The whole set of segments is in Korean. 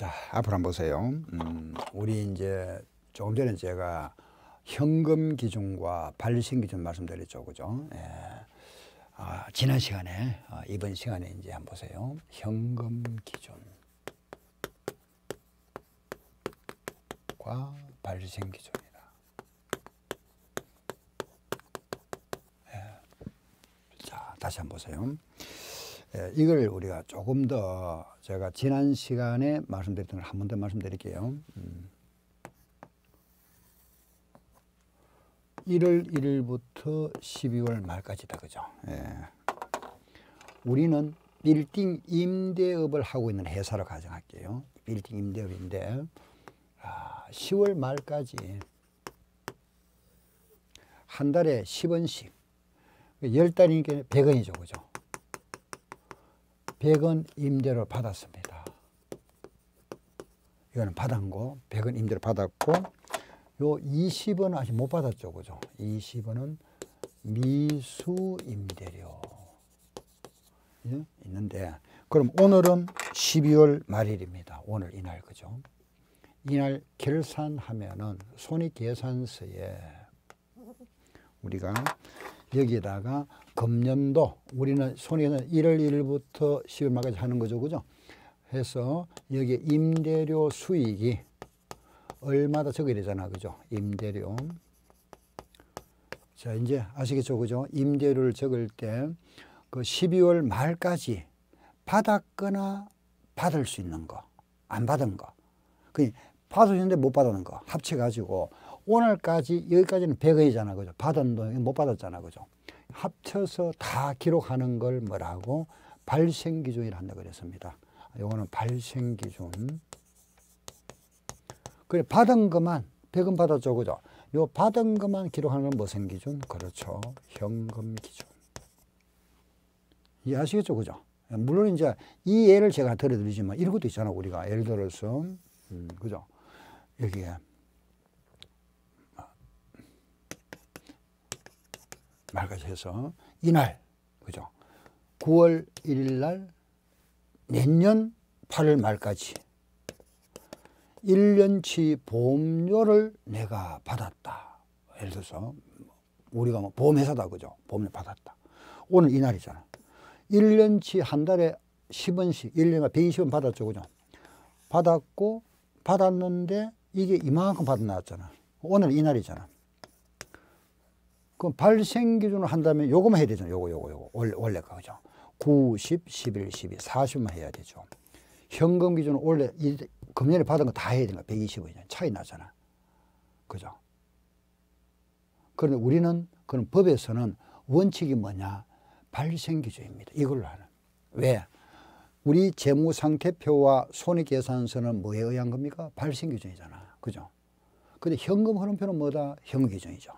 자, 앞으로 한번 보세요. 음, 우리 이제 조금 전에 제가 현금 기준과 발생 기준 말씀드렸죠. 그죠? 예. 아, 지난 시간에, 아, 이번 시간에 이제 한번 보세요. 현금 기준과 발생 기준이다. 예. 자, 다시 한번 보세요. 예, 이걸 우리가 조금 더 제가 지난 시간에 말씀드렸던 걸 한 번 더 말씀드릴게요. 1월 음. 1일부터 12월 말까지다 그죠? 예. 우리는 빌딩 임대업을 하고 있는 회사로 가정할게요. 빌딩 임대업인데 아, 10월 말까지 한 달에 10원씩 10달이니까 100원이죠. 그죠? 100원 임대로 받았습니다. 이거는 받은 거 100원 임대료 받았고 요2 0원 아직 못 받았죠. 그죠? 20원은 미수 임대료 예? 있는데 그럼 오늘은 12월 말일입니다. 오늘 이날 그죠? 이날 결산하면은 손익계산서에 우리가 여기에다가 금년도 우리는 손에는 1월 1일부터 10월 말까지 하는 거죠. 그죠? 해서 여기 임대료 수익이 얼마다 적어야 되잖아. 그죠? 임대료. 자, 이제 아시겠죠? 그죠? 임대료를 적을 때 그 12월 말까지 받았거나 받을 수 있는 거, 안 받은 거. 그 받으셨는데 못받은거 합쳐가지고 오늘까지 여기까지는 100회잖아. 그죠? 받은 돈못 받았잖아. 그죠? 합쳐서 다 기록하는 걸 뭐라고 발생 기준이라 한다 고 그랬습니다. 요거는 발생 기준. 그래 받은 것만 100원 받았죠. 그죠? 요 받은 것만 기록하는 건 무슨 기준? 그렇죠. 현금 기준. 이해하시겠죠? 그죠? 물론 이제 이 예를 제가 들어드리지만 이런 것도 있잖아 우리가 예를 들어서 음, 그죠? 여기에 말까지 해서 이날 그죠? 9월 1일 날 내년 8월 말까지 1년치 보험료를 내가 받았다. 예를 들어서 우리가 뭐 보험회사다 그죠? 보험료 받았다. 오늘 이 날이잖아. 1년치 한 달에 10원씩 1년간 120원 받았죠 그죠? 받았고 받았는데 이게 이만큼 받아나잖아 오늘 이 날이잖아. 그럼 발생 기준으로 한다면 요거만 해야 되잖아요. 요거 요거 요거 원래 원래 거죠. 9, 0 11, 12, 40만 해야 되죠. 현금 기준으로 원래 금년에 받은 거 다 해야 되는 거1 2 0이잖 차이 나잖아. 그죠? 그런데 우리는 그런 법에서는 원칙이 뭐냐? 발생 기준입니다. 이걸로 하는. 왜? 우리 재무상태표와 손익계산서는 뭐에 의한 겁니까? 발생 기준이잖아. 그죠? 근데 현금 흐름표는 뭐다? 현금 기준이죠.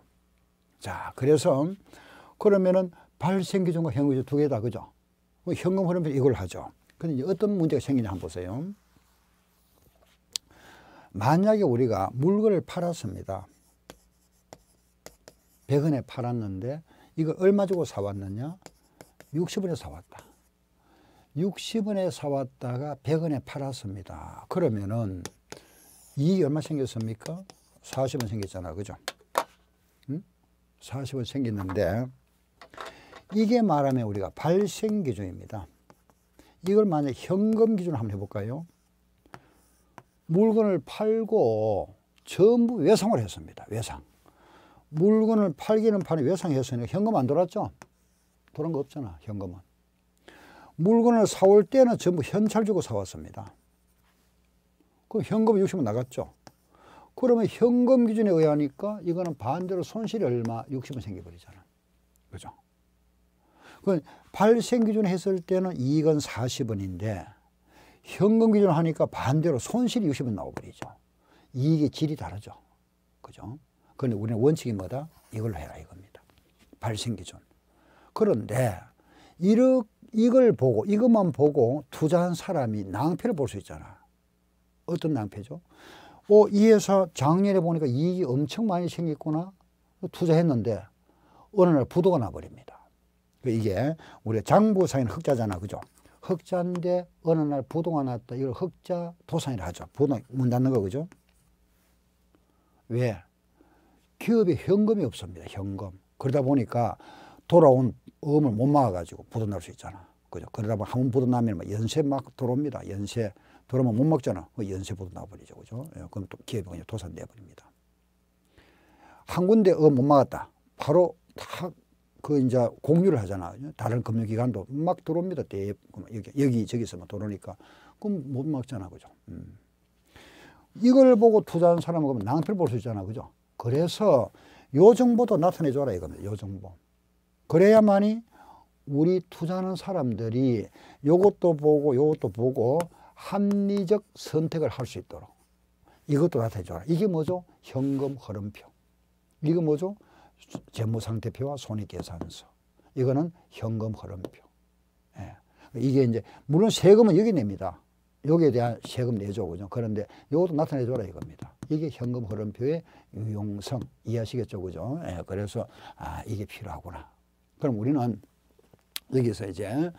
자, 그래서 그러면은 발생기준과 현금기준 두 개다, 그죠? 뭐 현금 흐름에 이걸 하죠. 근데 이제 어떤 문제가 생기냐 한번 보세요. 만약에 우리가 물건을 팔았습니다. 100원에 팔았는데 이걸 얼마 주고 사왔느냐? 60원에 사왔다. 60원에 사왔다가 100원에 팔았습니다. 그러면은 이 얼마 생겼습니까? 40원 생겼잖아. 그죠? 40을 생겼는데 이게 말하면 우리가 발생 기준입니다. 이걸 만약 현금 기준 한번 해볼까요? 물건을 팔고 전부 외상을 했습니다. 외상. 물건을 팔기는 팔이 외상했으니까 현금 안 돌았죠? 돌은 거 없잖아, 현금은. 물건을 사올 때는 전부 현찰 주고 사왔습니다. 그 현금 60만 나갔죠? 그러면 현금 기준에 의하니까 이거는 반대로 손실이 얼마? 6 0은 생겨버리잖아. 그죠? 그 발생 기준 했을 때는 이익은 40원인데 현금 기준 하니까 반대로 손실이 60원 나와버리죠. 이익의 질이 다르죠. 그죠? 그런데 우리는 원칙이 뭐다? 이걸로 해라 이겁니다. 발생 기준. 그런데 이렇 이걸 보고 이것만 보고 투자한 사람이 낭패를 볼 수 있잖아. 어떤 낭패죠? 어, 이 회사 작년에 보니까 이익이 엄청 많이 생겼구나. 투자했는데 어느 날 부도가 나버립니다. 그 이게 우리 장부상인 흑자잖아. 그죠? 흑자인데 어느 날 부도가 났다. 이걸 흑자 도상이라 하죠. 부도 문 닫는 거 그죠? 왜? 기업에 현금이 없습니다. 현금. 그러다 보니까 돌아온 어음을 못 막아가지고 부도 날 수 있잖아. 그죠. 그러다 한번 부어나면 뭐 연쇄 막 들어옵니다. 연쇄 들어오면 못 먹잖아. 뭐 연쇄 부어나버리죠. 그죠. 예, 그럼 또 기회비용이 도산돼 버립니다. 한 군데 어, 못 막았다. 바로 다그 이제 공유를 하잖아. 다른 금융기관도 막 들어옵니다. 대, 여기, 여기 저기서만 뭐 들어오니까 그럼 못 막잖아. 그죠. 음. 이걸 보고 투자한 사람은 낭패를 볼 수 있잖아. 그죠. 그래서 요 정보도 나타내줘라 이겁니다. 요 정보. 그래야만이 우리 투자하는 사람들이 요것도 보고 요것도 보고 합리적 선택을 할 수 있도록 이것도 나타내줘라. 이게 뭐죠? 현금 흐름표. 이거 뭐죠? 재무상태표와 손익계산서. 이거는 현금 흐름표. 예. 이게 이제 물론 세금은 여기 냅니다. 여기에 대한 세금 내죠. 그죠? 그런데 이것도 나타내줘라 이겁니다. 이게 현금 흐름표의 유용성. 이해하시겠죠? 그죠? 예. 그래서 아 이게 필요하구나. 그럼 우리는 여기서 이제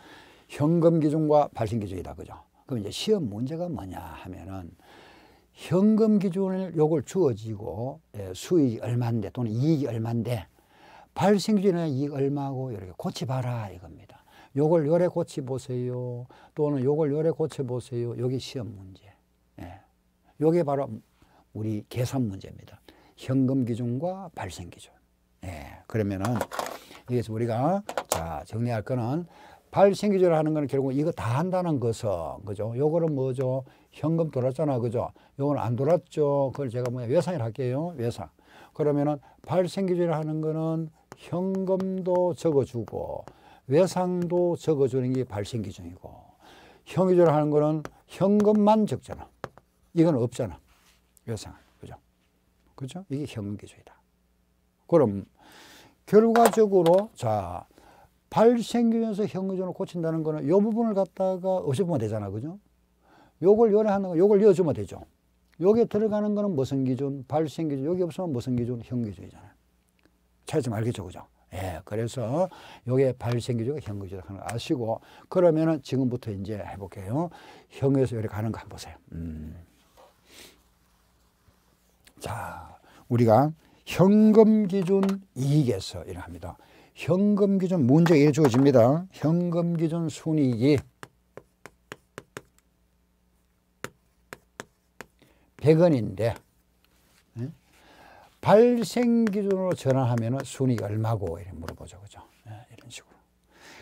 현금 기준과 발생 기준이다 그죠? 그럼 이제 시험 문제가 뭐냐 하면은 현금 기준을 요걸 주어지고 예, 수익이 얼마인데 또는 이익이 얼마인데 발생 기준은 이익 얼마고 이렇게 고치봐라 이겁니다. 요걸 요래 고쳐보세요. 또는 요걸 요래 고쳐보세요. 여기 시험 문제. 예. 요게 바로 우리 계산 문제입니다. 현금 기준과 발생 기준. 예. 그러면은 여기서 우리가 자 정리할 거는 발생기절 하는 거는 결국 이거 다 한다는 것은 그죠? 요거는 뭐죠? 현금 돌았잖아, 그죠? 요건 안 돌았죠. 그걸 제가 뭐냐 외상을 할게요, 외상. 그러면은 발생기절 하는 거는 현금도 적어주고 외상도 적어주는 게 발생기준이고 형기절 하는 거는 현금만 적잖아. 이건 없잖아. 외상 그죠? 그죠? 이게 현금기준이다. 그럼 결과적으로 자 발생기면서 형금전을 고친다는 거는 요 부분을 갖다가 없애보면 되잖아 그죠? 요걸 요래하는 거 요걸 이어주면 되죠. 요게 들어가는 거는 무슨 기준? 발생 기준. 여기 없으면 무슨 기준? 형기전이잖아요 차이점 알겠죠? 그죠? 예, 그래서 요게 발생 기준과 현기전을 하는 거 아시고 그러면은 지금부터 이제 해볼게요. 형에서 요래 가는 거 한번 보세요. 음. 자, 우리가 현금 기준 이익에서 일합니다. 현금 기준 문제 1 주어집니다. 현금 기준 순이익이 100원인데 발생 기준으로 전환하면 순이익 얼마고 이렇게 물어보죠. 그죠? 네, 이런 식으로.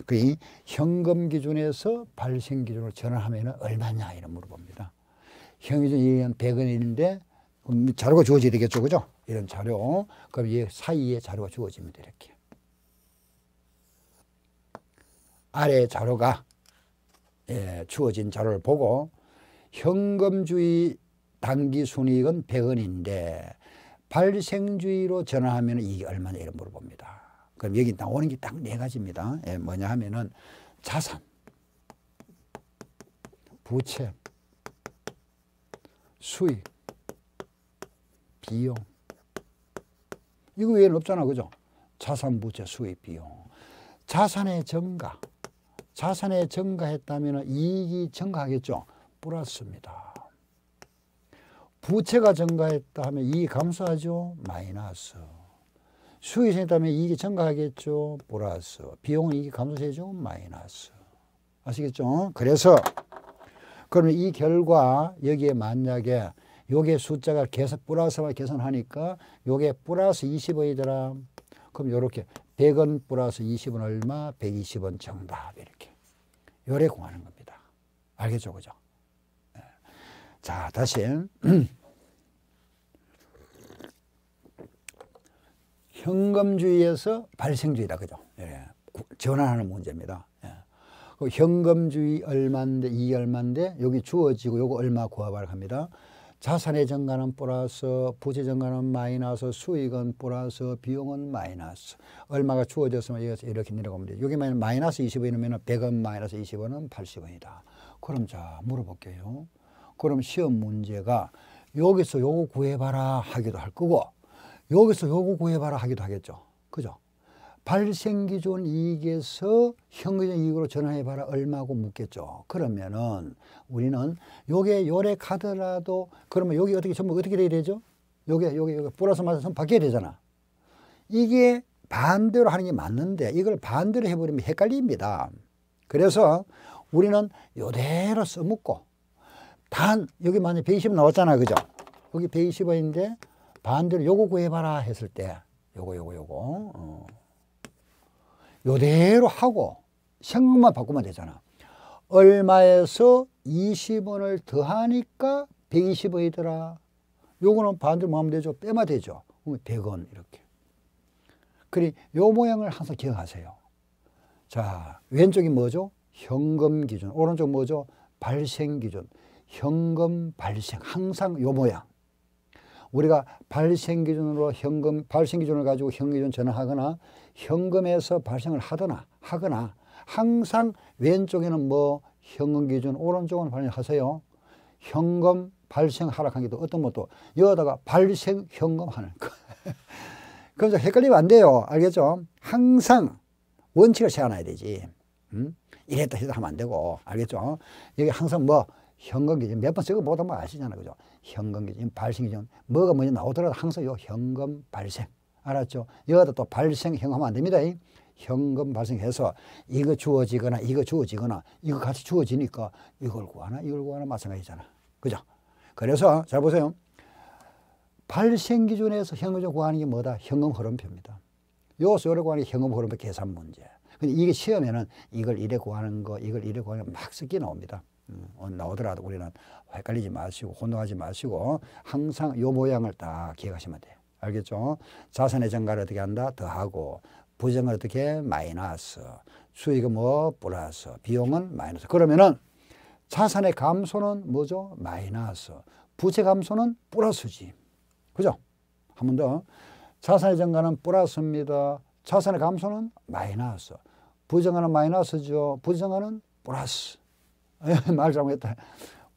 그 현금 기준에서 발생 기준으로 전환하면 얼마냐 이런 물어봅니다. 현금 기준 이익은 100원인데 자료가 주어져야 되겠죠. 그죠? 이런 자료. 그럼 이 사이에 자료가 주어집니다. 이렇게. 아래 자료가 예, 주어진 자료를 보고 현금주의 단기 순이익은 100원인데 발생주의로 전환하면 이게 얼마냐 이런 물어봅니다. 그럼 여기 나오는 게 딱 네 가지입니다. 예, 뭐냐 하면은 자산, 부채, 수익, 비용. 이거 외에는 없잖아. 그죠? 자산 부채 수익 비용. 자산의 증가. 자산의 증가했다면 이익이 증가하겠죠. 플러스입니다. 부채가 증가했다 하면 이익 감소하죠. 마이너스. 수익이 생겼다면 이익이 증가하겠죠. 플러스. 비용은 이익이 감소세죠. 마이너스. 아시겠죠? 그래서 그러면 이 결과 여기에 만약에 요게 숫자가 계속 플러스만 계산하니까 요게 플러스 20원이더라. 그럼 요렇게 100원 플러스 20원 얼마? 120원 정답 이렇게. 요래 공하는 겁니다. 알겠죠? 그죠? 예. 자, 다시 현금주의에서 발생주의다. 그죠? 예. 전환하는 문제입니다. 예. 그 현금주의 얼마인데 이 얼마인데 여기 주어지고 요거 얼마 구하발 합니다. 자산의 증가는 플러스, 부채 증가는 마이너스, 수익은 플러스, 비용은 마이너스. 얼마가 주어졌으면 이렇게 내려가면 되 여기 마이너스 20원이면 100원 마이너스 20원은 80원이다. 그럼 자, 물어볼게요. 그럼 시험 문제가 여기서 요거 구해봐라 하기도 할 거고 여기서 요거 구해봐라 하기도 하겠죠. 그죠? 발생기 존 이익에서 현금적 이익으로 전환해봐라 얼마고 묻겠죠. 그러면은 우리는 요게 요래 가더라도 그러면 여기 어떻게 전부 어떻게 돼야 되죠? 요게 요게 요게 플러스 마이너스 바뀌어야 되잖아. 이게 반대로 하는 게 맞는데 이걸 반대로 해버리면 헷갈립니다. 그래서 우리는 요대로 써먹고 단 여기 만약 에120 나왔잖아 그죠? 여기 120원인데 반대로 요거 구해봐라 했을 때 요거 요거 요거 어. 요대로 하고 생각만 바꾸면 되잖아. 얼마에서 20원을 더하니까 120원이더라. 요거는 반대로 하면 되죠? 빼면 되죠. 그럼 100원 이렇게. 그리 요 모양을 항상 기억하세요. 자, 왼쪽이 뭐죠? 현금 기준. 오른쪽 뭐죠? 발생 기준. 현금 발생. 항상 요 모양. 우리가 발생 기준으로 현금, 발생 기준을 가지고 현금 기준 전환하거나 현금에서 발생을 하거나 하거나 항상 왼쪽에는 뭐 현금 기준 오른쪽은 발생하세요. 현금 발생 하락한 게도 어떤 것도 여기다가 발생 현금 하는 거. 그럼 좀 헷갈리면 안 돼요. 알겠죠? 항상 원칙을 세워놔야 되지. 응? 음? 이랬다 해도 하면 안 되고. 알겠죠? 여기 항상 뭐 현금 기준 몇 번 쓰고 못다뭐 아시잖아. 요 그죠? 현금 기준, 발생 기준 뭐가 뭐냐 나오더라도 항상 요 현금 발생. 알았죠? 여기다 또 발생형하면 안 됩니다. 현금 발생해서 이거 주어지거나 이거 주어지거나 이거 같이 주어지니까 이걸 구하나 이걸 구하나 마찬가지잖아. 그죠? 그래서 잘 보세요. 발생 기준에서 현금적 구하는 게 뭐다? 현금 흐름표입니다. 요소를 구하는 게 현금 흐름표 계산 문제. 근데 이게 시험에는 이걸 이래 구하는 거, 이걸 이래 구하는 거 막 섞이 나옵니다. 음, 어, 나오더라도 우리는 헷갈리지 마시고 혼동하지 마시고 항상 요 모양을 딱 기억하시면 돼요. 알겠죠? 자산의 증가를 어떻게 한다? 더하고 부정을 어떻게? 마이너스 수익은 뭐? 플러스 비용은 마이너스 그러면은 자산의 감소는 뭐죠? 마이너스 부채 감소는 플러스지 그죠? 한 번 더 자산의 증가는 플러스입니다 자산의 감소는 마이너스 부정하는 마이너스죠 부정하는 플러스 말 잘못했다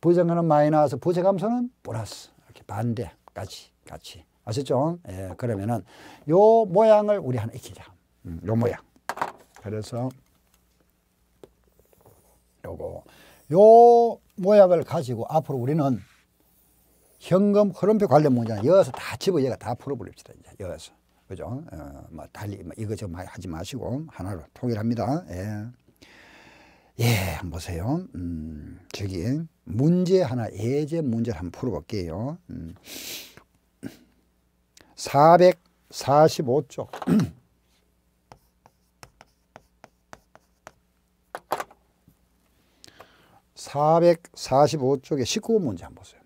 부정하는 마이너스 부채 감소는 플러스 이렇게 반대 같이 같이 아셨죠? 예, 그러면은 요 모양을 우리 하나 익히자. 음, 요 모양. 그래서 요거 요 모양을 가지고 앞으로 우리는 현금 흐름표 관련 문제는 여기서 다 집어 얘가 다 풀어버립시다. 이제 여기서. 그죠? 어, 뭐 달리 뭐이거좀 하지 마시고 하나로 통일합니다. 예. 예, 한번 보세요. 음, 저기 문제 하나 예제 문제를 한 번 풀어볼게요. 음. 445쪽 445쪽에 19번 문제 한번 보세요.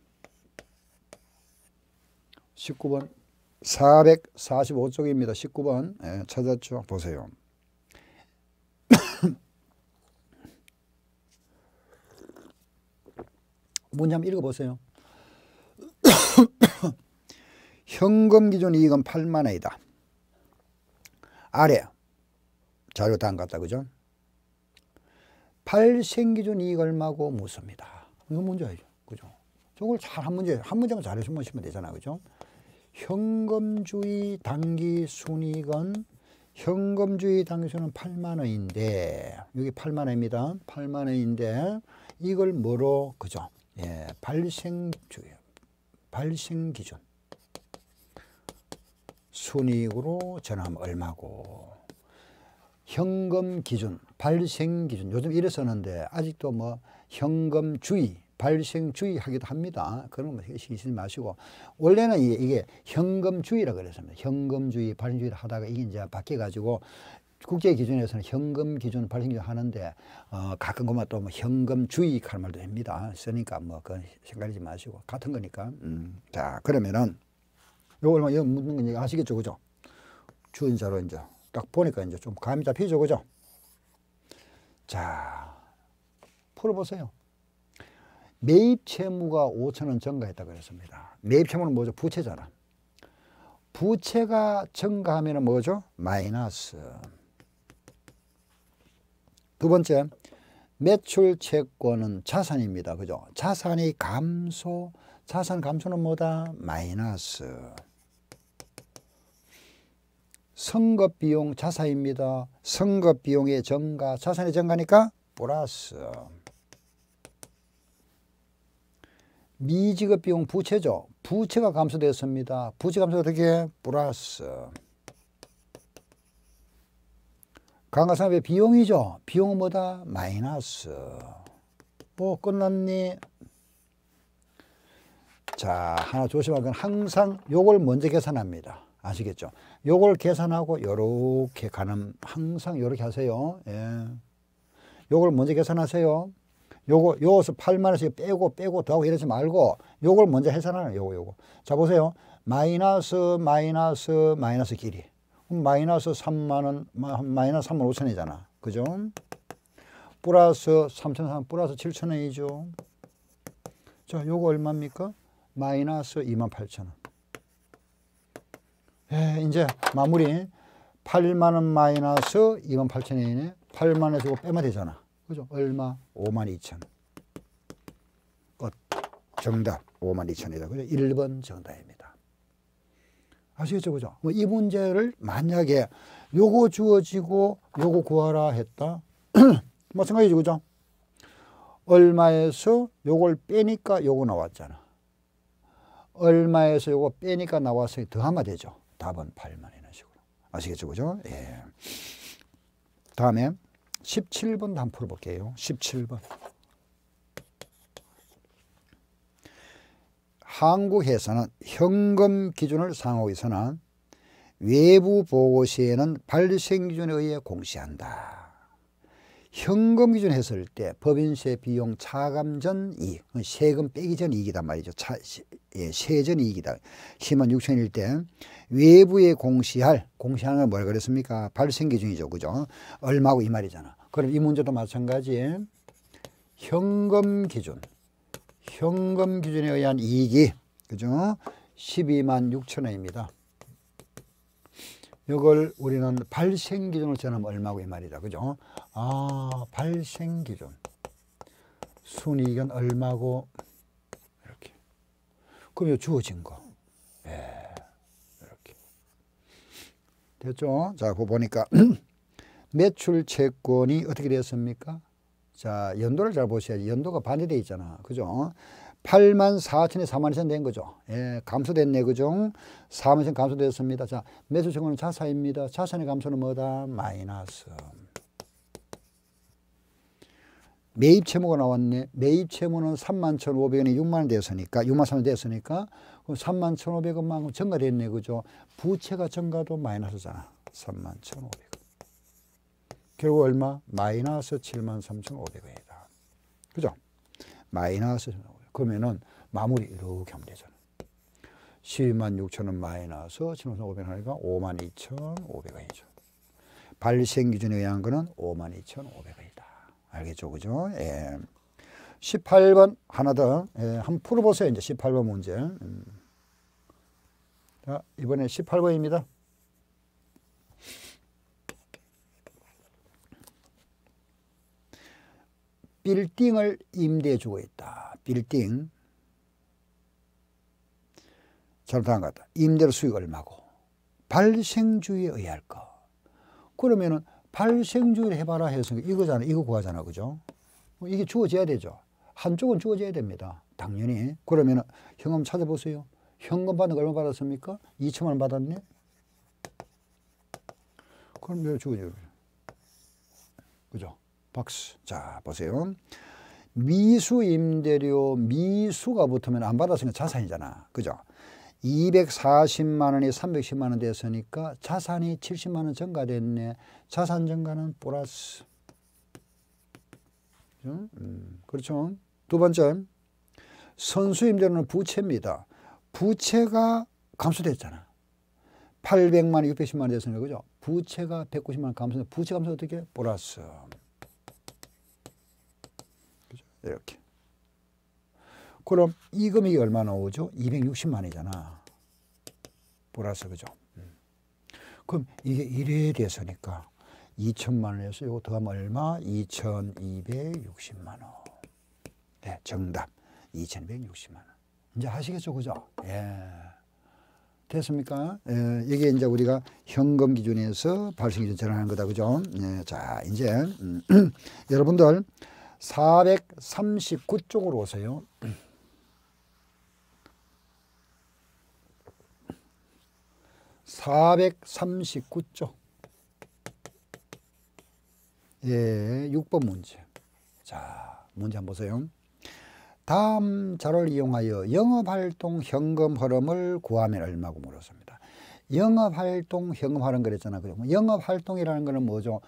19번 445쪽입니다. 19번 예, 찾았죠? 보세요. 문제 한번 읽어보세요. 현금 기준 이익은 8만 원이다. 아래 자료 다안 갔다 그죠? 발생기준 이익 얼마고 묻습니다. 이거 뭔지 알죠? 그죠? 저걸 잘 한 문제, 한 문제만 잘해서 시면 되잖아. 그죠? 현금주의 단기 순이익은 현금주의 당기순은 8만 원인데 여기 8만 원입니다. 8만 원인데 이걸 뭐로 그죠? 예, 발생주의 발생 기준 순이익으로 전하면 환 얼마고 현금 기준, 발생 기준 요즘 이래 서는데 아직도 뭐 현금 주의, 발생 주의 하기도 합니다. 그런 거 신경 지 마시고 원래는 이게, 현금 주의라 그랬습니다. 현금 주의, 발생 주의를 하다가 이게 이제 바뀌어 가지고 국제 기준에서는 현금 기준 발생률 하는데 어, 가끔 그만 또 뭐 현금 주의익하 말도 됩니다. 쓰니까 뭐 그건 생각하지 마시고 같은 거니까. 음. 자 그러면은 요 얼마 이거 묻는 거 아시겠죠 그죠? 주인자로 이제 딱 보니까 이제 좀 감이 잡히죠 그죠? 자 풀어보세요. 매입 채무가 5천원 증가했다 그랬습니다. 매입 채무는 뭐죠? 부채잖아. 부채가 증가하면 뭐죠? 마이너스. 두 번째, 매출 채권은 자산입니다. 그죠? 자산이 감소, 자산 감소는 뭐다? 마이너스. 선거 비용 자사입니다. 선거 비용의 증가, 자산의 증가니까 플러스. 미지급 비용 부채죠. 부채가 감소되었습니다. 부채 감소가 어게 플러스. 강화산업의 비용이죠. 비용은 뭐다? 마이너스. 뭐 끝났니? 자, 하나 조심할 건 항상 요걸 먼저 계산합니다. 아시겠죠? 요걸 계산하고 요렇게 가는 항상 요렇게 하세요. 예. 요걸 먼저 계산하세요. 요거 요서 8만원씩 빼고 빼고 더하고 이러지 말고 요걸 먼저 해산하는 요거 요거. 자 보세요. 마이너스 마이너스 마이너스 길이. 마이너스 3만원 마이너스 3만 5천이잖아. 그죠? 플러스 3 3 플러스 7 0원이죠 자, 요거 얼마입니까? 마이너스 2 8 0원 에, 예, 이제 마무리 8만원 마이너스 2만 8천원이네 8만원 주고 빼면 되잖아 그죠? 얼마? 5만 2천 끝 정답 5만 2천이다 그죠? 1번 정답입니다 아시겠죠? 그죠? 뭐이 문제를 만약에 요거 주어지고 요거 구하라 했다 마찬가지죠 뭐 그죠? 얼마에서 요걸 빼니까 요거 나왔잖아 얼마에서 요거 빼니까 나왔으니 더하면 되죠 답은 8만 원 이런 식으로. 아시겠죠? 그죠? 예. 다음에 1 7번 한번 풀어볼게요. 17번. 한국에서는 현금 기준을 사용하고 있 외부 보고 시에는 발생 기준에 의해 공시한다. 현금 기준 했을 때 법인세 비용 차감 전 이익, 세금 빼기 전 이익이단 말이죠. 차, 예, 세전 이익이다. 10만 6천일 때 외부에 공시할, 공시하는 건뭘 그랬습니까? 발생 기준이죠. 그죠? 얼마고 이 말이잖아. 그럼 이 문제도 마찬가지 현금 기준, 현금 기준에 의한 이익이, 그죠? 12만 6천 원입니다. 이걸 우리는 발생기준을로 전하면 얼마고 이 말이다. 그죠? 아, 발생기준. 순이익은 얼마고 이렇게. 그럼 이 주어진 거. 예. 이렇게. 됐죠? 자, 그 보니까 매출 채권이 어떻게 되었습니까? 자, 연도를 잘 보셔야지. 연도가 반대되어 있잖아. 그죠? 8만 4천에 4만 원된 거죠. 예, 감소됐네, 그죠? 4만 원 감소됐습니다. 자, 매수 증거는 자사입니다. 자산의 감소는 뭐다? 마이너스. 매입 채무가 나왔네. 매입 채무는 3만 1,500원이 6만 원 됐으니까, 6만 3천 원 됐으니까, 3만 1,500원만큼 증가됐네, 그죠? 부채가 증가도 마이너스잖아. 3만 1,500원. 결국 얼마? 마이너스 7만 3,500원이다. 그죠? 마이너스 7,500원. 그러면은 마무리 이렇게 하면 되잖아. 12만 6천원 마이너스 지금500 하니까 5만 2천 5백원이죠. 발생 기준에 의한 거는 5만 2천 5백원이다. 알겠죠? 그죠? 예. 18번 하나 더 예, 한번 풀어보세요. 이제 18번 문제. 음. 자, 이번에 18번입니다. 빌딩을 임대해 주고 있다. 빌딩 잘못한 것 같다. 임대료 수익 얼마고 발생주의에 의할 거. 그러면은 발생주의를 해봐라 해서 이거잖아. 이거 구하잖아. 그죠? 뭐 이게 주어져야 되죠. 한쪽은 주어져야 됩니다. 당연히. 그러면 현금 찾아보세요. 현금 받은 거 얼마 받았습니까? 2천만 원 받았네? 그럼 왜 주어져요? 그죠? 박수. 자, 보세요. 미수 임대료 미수가 붙으면 안 받았으니까 자산이잖아. 그죠? 240만 원이 310만 원 됐으니까 자산이 70만 원 증가됐네. 자산 증가는 보라스 그렇죠? 음, 그렇죠? 두 번째, 선수 임대료는 부채입니다. 부채가 감소됐잖아. 800만 원, 610만 원 됐으니까 그죠? 부채가 190만 원 감소돼. 부채 감소 어떻게? 보라스 이렇게. 그럼 이 금액이 얼마나 오죠? 260만이잖아. 보라서 그죠? 그럼 이게 1회에 대해서니까 2천만 원에서 이거 더하면 얼마? 2,260만 원. 네, 정답. 2,260만 원. 이제 하시겠죠, 그죠? 예. 됐습니까? 예, 이게 이제 우리가 현금 기준에서 발생 기준 전환한 거다, 그죠? 예, 자, 이제 음, 여러분들 439쪽으로 오세요. 439쪽. 예, 6번 문제. 자, 문제 한번 보세요. 다음 자료를 이용하여 영업활동 현금 흐름을 구하면 얼마고 물었습니다. 영업활동 현금 흐름 그랬잖아. 그죠? 영업활동이라는 거는 뭐죠?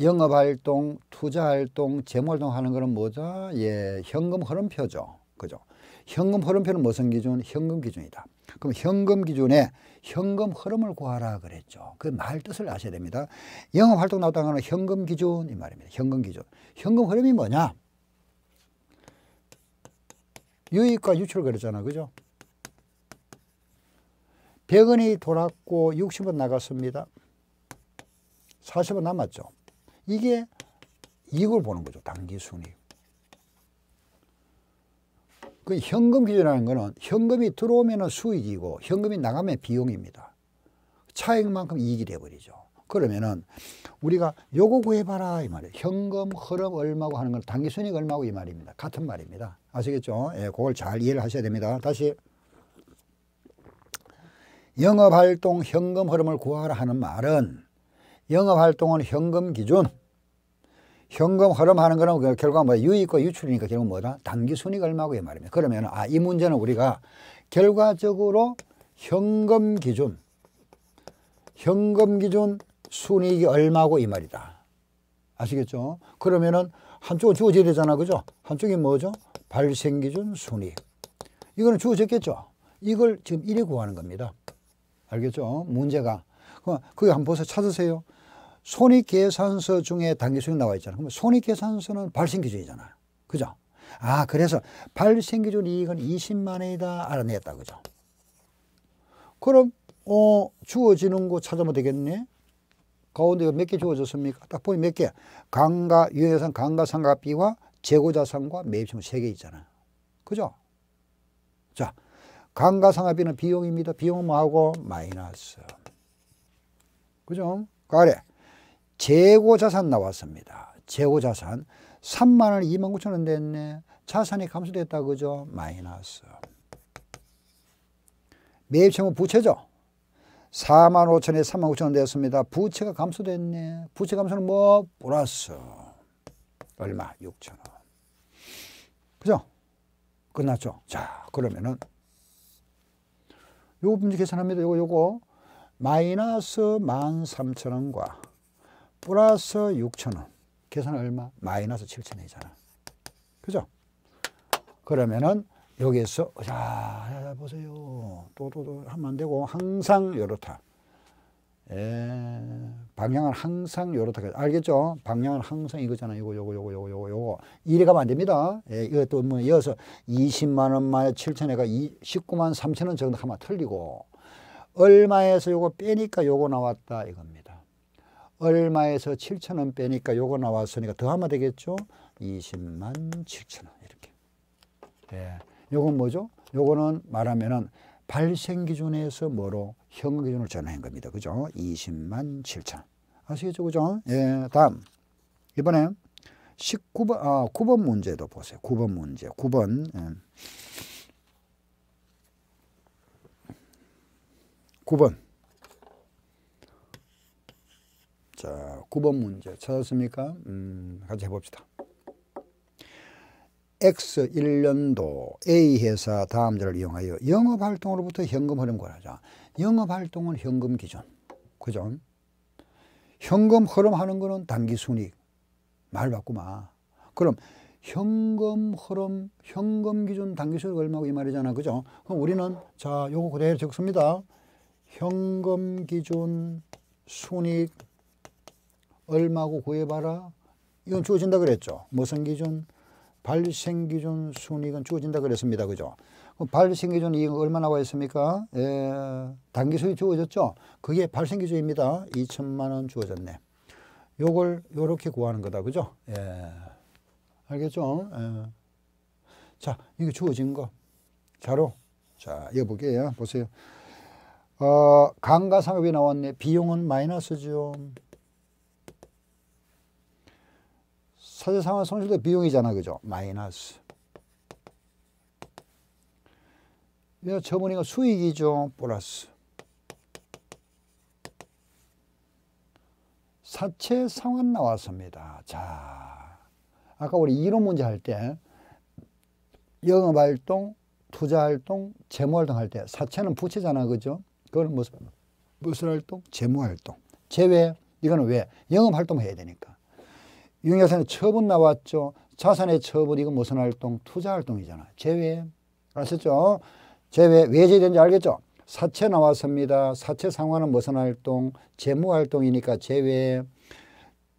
영업활동, 투자활동, 재무활동 하는 거는 뭐죠? 예, 현금 흐름표죠. 그죠? 현금 흐름표는 무슨 기준? 현금 기준이다. 그럼 현금 기준에 현금 흐름을 구하라 그랬죠. 그 말 뜻을 아셔야 됩니다. 영업활동 나왔다는 건 현금 기준 이 말입니다. 현금 기준. 현금 흐름이 뭐냐? 유익과 유출 그랬잖아. 그죠? 100원이 돌았고 60원 나갔습니다. 40원 남았죠. 이게 이걸 보는 거죠. 당기순이익그 현금 기준이라는 거는 현금이 들어오면 수익이고 현금이 나가면 비용입니다. 차액만큼 이익이 돼버리죠. 그러면은 우리가 요거 구해봐라 이 말이에요. 현금 흐름 얼마고 하는 건 단기순이익 얼마고 이 말입니다. 같은 말입니다. 아시겠죠? 예, 그걸 잘 이해를 하셔야 됩니다. 다시 영업활동 현금 흐름을 구하라 하는 말은 영업활동은 현금 기준 현금 흐름하는 거는 그 결과 뭐 유익과 유출이니까 결국 뭐다? 단기순이가 얼마고 이 말입니다. 그러면 아이 문제는 우리가 결과적으로 현금 기준 현금 기준 순이익이 얼마고 이 말이다. 아시겠죠? 그러면은 한쪽은 주어져야 되잖아. 그죠? 한쪽이 뭐죠? 발생 기준 순이 이거는 주어졌겠죠? 이걸 지금 1에 구하는 겁니다. 알겠죠? 문제가. 그거 한번 보세요. 찾으세요. 손익계산서 중에 단계수익 나와 있잖아요. 그럼 손익계산서는 발생기준이잖아 그죠? 아, 그래서 발생기준 이익은 20만 원이다 알아냈다. 그죠? 그럼 어, 주어지는 거 찾으면 되겠네. 가운데가 몇 개 주어졌습니까? 딱 보니 몇 개. 강가, 유해산, 강가, 상가비와 재고자산과 매입시험 3개 있잖아 그죠? 자, 강가, 상가비는 비용입니다. 비용하고 마이너스. 그죠? 가래. 재고자산 나왔습니다. 재고자산 3만 원 2만 9천 원 됐네. 자산이 감소됐다 그죠? 마이너스. 매입채무 부채죠. 4만 5천에 3만 9천 원 되었습니다. 부채가 감소됐네. 부채 감소는 뭐? 플러스. 얼마? 6천 원. 그죠? 끝났죠? 자, 그러면은 요거 문제 계산합니다. 요거 요거 마이너스 1 3천원과 플러스 6천원 계산 얼마? 마이너스 7천원이잖아 그죠? 그러면은 여기에서 자 보세요 또또또 하면 안되고 항상 요렇다 예, 방향은 항상 요렇다 알겠죠? 방향은 항상 이거잖아 이거 요거 요거 요거 요거 요거 이래 가면 안됩니다 예, 이것도 뭐 이어서 20만원만 7천에가 19만 3천원 정도 하면 틀리고 얼마에서 요거 빼니까 요거 나왔다 이겁니다 얼마에서 7천 원 빼니까 요거 나왔으니까 더하면 되겠죠? 20만 7천 원 이렇게. 예. 요건 뭐죠? 요거는 말하면은 발생 기준에서 뭐로 현금 기준으로 전환한 겁니다. 그죠? 20만 7천. 아시겠죠? 그죠? 예. 다음. 이번에 19번 아 9번 문제도 보세요. 9번 문제. 9번. 예. 9번. 자, 9번 문제 찾았습니까? 음, 같이 해봅시다. X 1년도 A 회사 다음자를 이용하여 영업활동으로부터 현금 흐름 관하자. 영업활동은 현금 기준. 그죠? 현금 흐름하는 거는 단기순익. 말 바꾸마. 그럼 현금 흐름, 현금 기준 단기순익 얼마고 이 말이잖아. 그죠? 그럼 우리는 자, 요거 그대로 적습니다. 현금 기준 순익 얼마고 구해봐라. 이건 주어진다 그랬죠. 무슨 기준? 발생기준 순이익은 주어진다 그랬습니다. 그죠? 그 발생기준 이익 얼마 나와 있습니까? 예, 단기수익 주어졌죠? 그게 발생기준입니다. 2천만 원 주어졌네. 요걸 요렇게 구하는 거다. 그죠? 예. 알겠죠? 예. 자, 이게 주어진 거. 자로. 자, 이거 볼게요. 보세요. 어, 강가 상업이 나왔네. 비용은 마이너스죠. 사실상환 손실도 비용이잖아, 그죠? 마이너스. 그래서 저번이가 수익이죠, 플러스. 사채 상환 나왔습니다. 자, 아까 우리 이론 문제 할 때 영업활동, 투자활동, 재무활동 할 때 사채는 부채잖아, 그죠? 그거는 무슨, 무슨 활동? 재무활동. 제외, 이거는 왜? 영업활동 해야 되니까. 융자산의 처분 나왔죠. 자산의 처분 이건 무슨 활동? 투자 활동이잖아. 제외. 아셨죠? 제외 왜제된지 외 알겠죠? 사채 나왔습니다. 사채 상환은 무슨 활동? 재무 활동이니까 제외.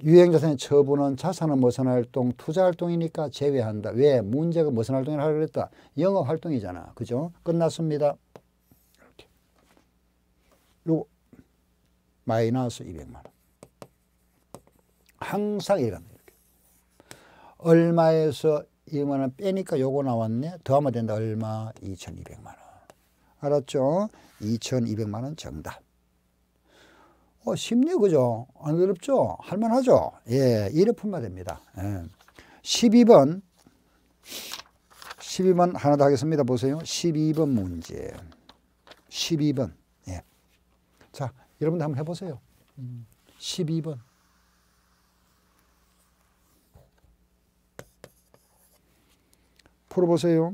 유행자산의 처분은 자산은 무슨 활동? 투자 활동이니까 제외한다. 왜? 문제가 무슨 활동이라 그랬다? 영업 활동이잖아. 그죠? 끝났습니다. 이렇게. 요 마이너스 200만 원. 항상 이해갑니다. 얼마에서 이만원 빼니까 요거 나왔네. 더하면 된다. 얼마? 2200만 원. 알았죠? 2200만 원 정답. 어, 쉽네 그죠? 안 어렵죠? 할만하죠? 예, 이래 풀면 됩니다. 예. 12번 12번 하나 더 하겠습니다. 보세요. 12번 문제. 12번. 예. 자, 여러분도 한번 해보세요. 12번. 풀어보세요.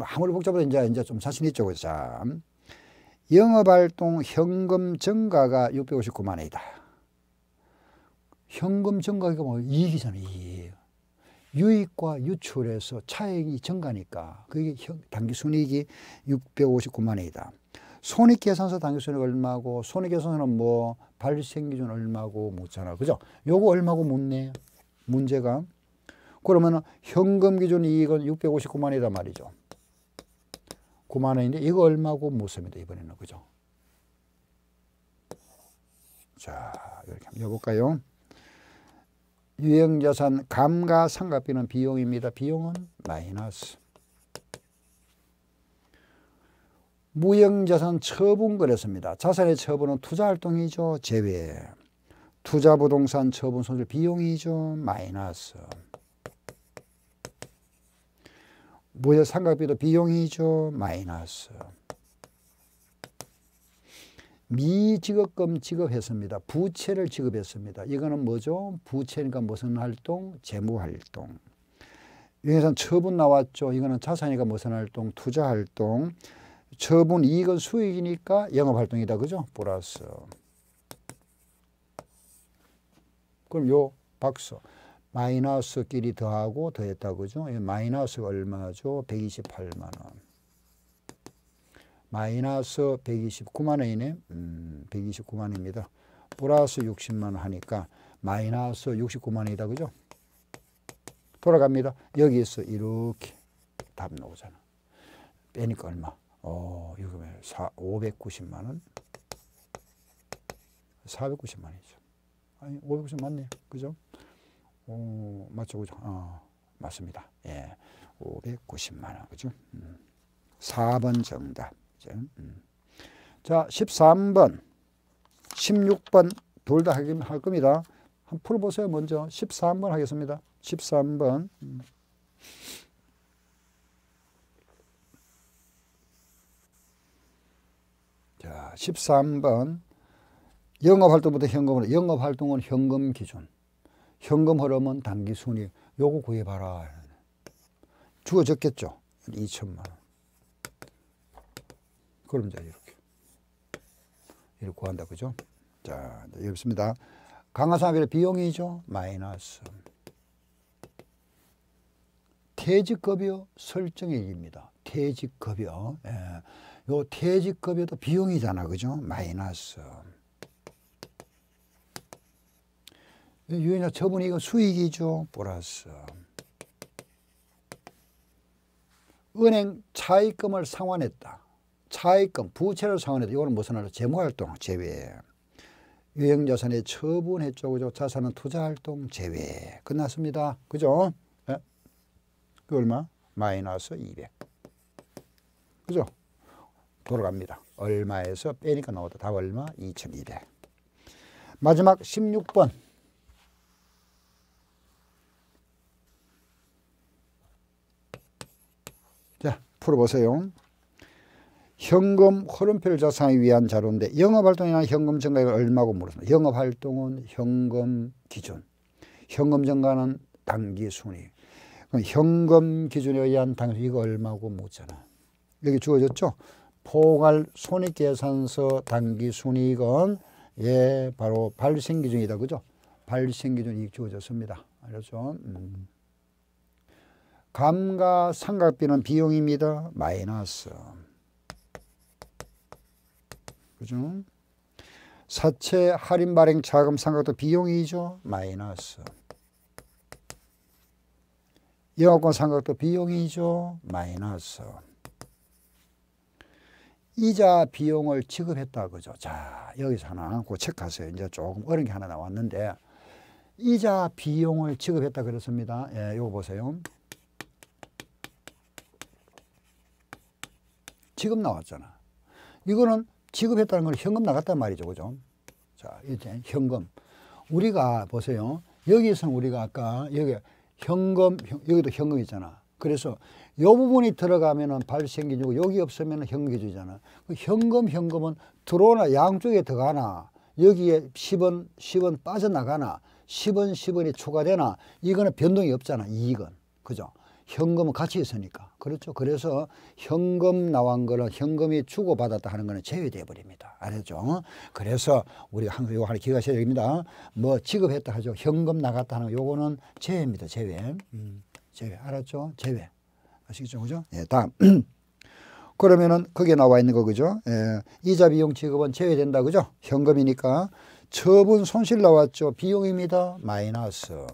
아무리 복잡해도 이제, 이제 좀 자신 있죠. 자, 영업활동 현금 증가가 659만 원이다. 현금 증가가 뭐 이익이잖아요. 이익. 유익과 유출에서 차액이 증가니까 그게 단기순이익이 659만 원이다. 손익계산서 단기순이익 얼마고 손익계산서는 뭐 발생기준 얼마고 묻잖아. 그죠? 요거 얼마고 묻네. 문제가 그러면 현금 기준 이익은 659만 원이다 말이죠. 9만 원인데 이거 얼마고 묻습니다. 이번에는 그죠? 자 이렇게 한번 해볼까요? 유형자산 감가상각비는 비용입니다. 비용은 마이너스. 무형자산 처분 그랬습니다. 자산의 처분은 투자활동이죠. 제외. 투자부동산 처분 손실 비용이죠. 마이너스. 무엇 삼각비도 비용이죠. 마이너스. 미지급금 지급했습니다. 부채를 지급했습니다. 이거는 뭐죠? 부채니까 무슨 활동? 재무활동. 영해산 처분 나왔죠. 이거는 자산이니까 무슨 활동? 투자활동. 처분 이익은 수익이니까 영업활동이다. 그죠? 플러스. 그럼 요 박수. 마이너스끼리 더하고 더했다 그죠? 예, 마이너스 얼마죠? 128만 원. 마이너스 129만 원이네. 음, 129만 원입니다. 플러스 60만 원 하니까 마이너스 69만 원이다 그죠? 돌아갑니다. 여기서 이렇게 답 나오잖아. 빼니까 얼마? 어, 이거 590만 원. 490만 원이죠. 아니, 590맞네 그죠? 오, 어, 맞죠, 그죠? 어, 맞습니다. 예. 590만원, 그죠? 음. 4번 정답. 그죠? 음. 자, 13번, 16번 둘 다 할 겁니다. 한번 풀어보세요, 먼저. 13번 하겠습니다. 13번. 음. 자, 13번. 영업활동부터 현금으로, 영업활동은 현금 기준. 현금 흐름은 단기 순이익 요거 구해봐라 주어졌겠죠 2천만 원 그럼 이제 이렇게 이렇게 구한다 그죠 자 여기 네, 있습니다 강화사의 비용이죠 마이너스 퇴직급여 설정액입니다 퇴직급여 예. 요 퇴직급여도 비용이잖아 그죠 마이너스 유인자 처분이 이거 수익이죠. 플러스. 은행 차익금을 상환했다. 차익금, 부채를 상환했다. 이거는 무슨 말로 재무활동 제외. 유형자산의 처분했죠. 그죠? 자산은 투자활동 제외. 끝났습니다. 그죠? 예? 그 얼마? 마이너스 200. 그죠? 돌아갑니다. 얼마에서 빼니까 나오다. 답 얼마? 2200. 마지막 16번. 풀어보세요. 현금 흐름표를 작성하기 위한 자료인데 영업활동이나 현금 증가액을 얼마고 물었습니다. 영업활동은 현금 기준, 현금 증가는 단기 순위. 그럼 현금 기준에 의한 단기 순위 이거 얼마고 묻잖아. 여기 주어졌죠? 포괄 손익계산서 단기 순이익은 예 바로 발생기준이다 그죠 발생기준이 주어졌습니다 알았죠 음. 감가상각비는 비용입니다. 마이너스. 그죠? 사채 할인 발행 자금 상각도 비용이죠. 마이너스. 영업권 상각도 비용이죠. 마이너스. 이자 비용을 지급했다 그죠. 자 여기서 하나 고 체크하세요. 이제 조금 어려운 게 하나 나왔는데 이자 비용을 지급했다 그랬습니다. 예, 요거 보세요. 지금 나왔잖아. 이거는 지급했다는 건 현금 나갔단 말이죠. 그죠? 자, 이제 현금. 우리가 보세요. 여기서 우리가 아까 여기 현금, 여기도 현금 있잖아. 그래서 이 부분이 들어가면은 발생기준고 여기 없으면은 현금기준잖아그 현금, 현금은 들어오나 양쪽에 들어가나 여기에 10원, 10원 빠져나가나 10원, 10원이 추가되나 이거는 변동이 없잖아. 이익은. 그죠? 현금은 같이 있으니까. 그렇죠. 그래서 현금 나온 거는 현금이 주고받았다 하는 거는 제외되어 버립니다. 알았죠? 그래서 우리가 항상 요거 하나 기억하셔야 됩니다. 뭐 지급했다 하죠. 현금 나갔다 하는 요거는 제외입니다. 제외. 음, 제외. 알았죠? 제외. 아시겠죠? 그죠? 예, 다음. 그러면은 거기에 나와 있는 거 그죠? 예, 이자 비용 지급은 제외된다 그죠? 현금이니까 처분 손실 나왔죠. 비용입니다. 마이너스.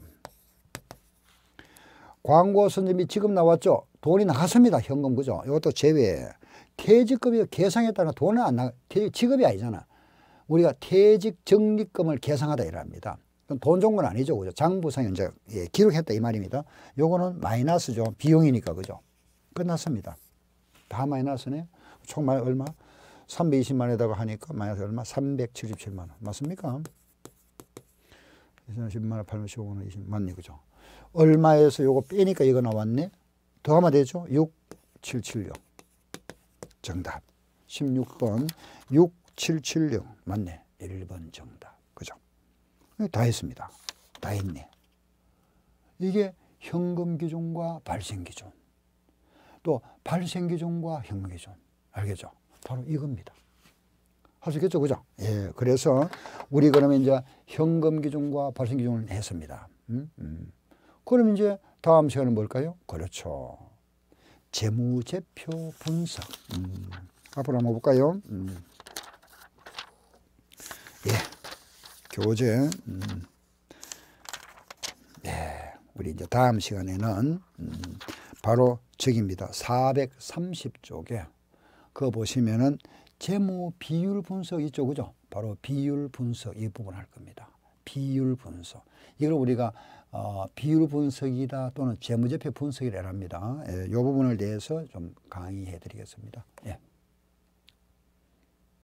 광고 선점이 지금 나왔죠. 돈이 나갔습니다. 현금 그죠? 이것도 제외. 퇴직급이 계상에 따라 돈은 안 나, 가 퇴직, 직업이 아니잖아. 우리가 퇴직 적립금을 계상하다 이랍니다. 돈 좋은 건 아니죠. 그죠? 장부상 현재 예, 기록했다 이 말입니다. 요거는 마이너스죠. 비용이니까 그죠? 끝났습니다. 다 마이너스네요. 총 얼마? 320만에다가 하니까 마이너스 얼마? 377만 원. 맞습니까? 20만 원, 85만 원, 20만 원, 이 그죠? 얼마에서 요거 빼니까 이거 나왔네? 더하면 되죠. 6, 7, 7, 6. 정답. 16번 6, 7, 7, 6. 맞네. 1번 정답. 그죠? 네, 다 했습니다. 다 했네. 이게 현금 기준과 발생 기준. 또 발생 기준과 현금 기준. 알겠죠? 바로 이겁니다. 할 수 있겠죠? 그죠? 예. 그래서 우리 그러면 이제 현금 기준과 발생 기준을 했습니다. 음? 음. 그럼 이제 다음 시간은 뭘까요? 그렇죠. 재무제표 분석. 음. 앞으로 한번 볼까요? 음. 예. 교재. 음. 예. 우리 이제 다음 시간에는 음, 바로 저입니다 430쪽에 그거 보시면은 재무 비율 분석 있죠. 그죠? 바로 비율 분석 이 부분 할 겁니다. 비율 분석. 이걸 우리가 어, 비율 분석이다 또는 재무제표 분석이라 합니다. 예, 이 부분을 대해서 좀 강의해 드리겠습니다. 예.